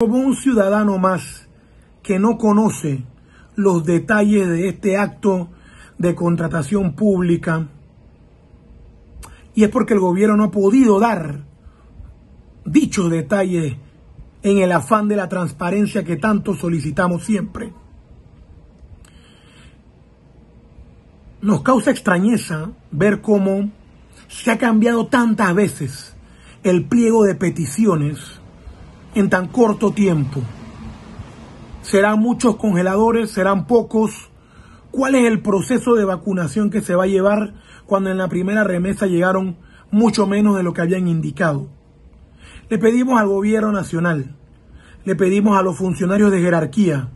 como un ciudadano más que no conoce los detalles de este acto de contratación pública y es porque el gobierno no ha podido dar dichos detalles en el afán de la transparencia que tanto solicitamos siempre. Nos causa extrañeza ver cómo se ha cambiado tantas veces el pliego de peticiones en tan corto tiempo? ¿Serán muchos congeladores? ¿Serán pocos? ¿Cuál es el proceso de vacunación que se va a llevar cuando en la primera remesa llegaron mucho menos de lo que habían indicado? Le pedimos al gobierno nacional, le pedimos a los funcionarios de jerarquía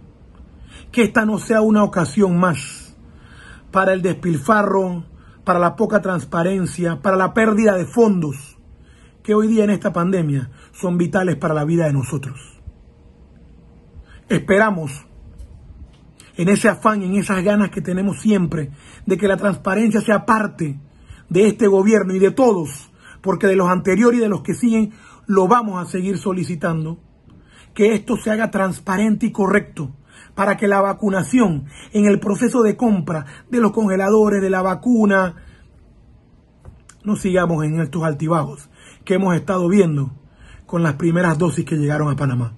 que esta no sea una ocasión más para el despilfarro, para la poca transparencia, para la pérdida de fondos que hoy día en esta pandemia son vitales para la vida de nosotros. Esperamos en ese afán, en esas ganas que tenemos siempre de que la transparencia sea parte de este gobierno y de todos, porque de los anteriores y de los que siguen lo vamos a seguir solicitando, que esto se haga transparente y correcto para que la vacunación en el proceso de compra de los congeladores, de la vacuna, no sigamos en estos altibajos que hemos estado viendo con las primeras dosis que llegaron a Panamá.